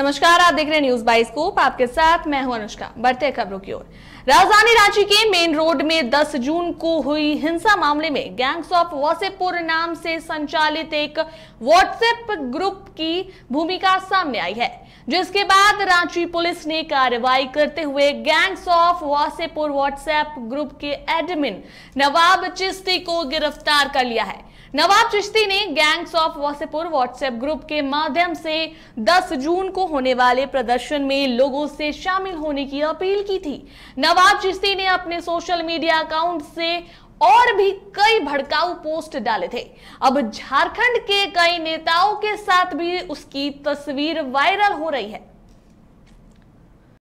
नमस्कार आप देख रहे हैं न्यूज बाइस्कोप आपके साथ मैं हूं अनुष्का बढ़ते खबरों की ओर राजधानी रांची के मेन रोड में 10 जून को हुई हिंसा मामले में गैंग्स ऑफ वासेपुर नाम से संचालित एक व्हाट्सएप ग्रुप की भूमिका सामने आई है जिसके बाद रांची पुलिस ने कार्रवाई करते हुए gangs of Wasseypur WhatsApp group के एडमिन नवाब चिश्ती को गिरफ्तार कर लिया है नवाब चिश्ती ने gangs of Wasseypur WhatsApp group के माध्यम से 10 जून को होने वाले प्रदर्शन में लोगों से शामिल होने की अपील की थी नवाज चिश्ती ने अपने सोशल मीडिया अकाउंट से और भी कई भड़काऊ पोस्ट डाले थे अब झारखंड के कई नेताओं के साथ भी उसकी तस्वीर वायरल हो रही है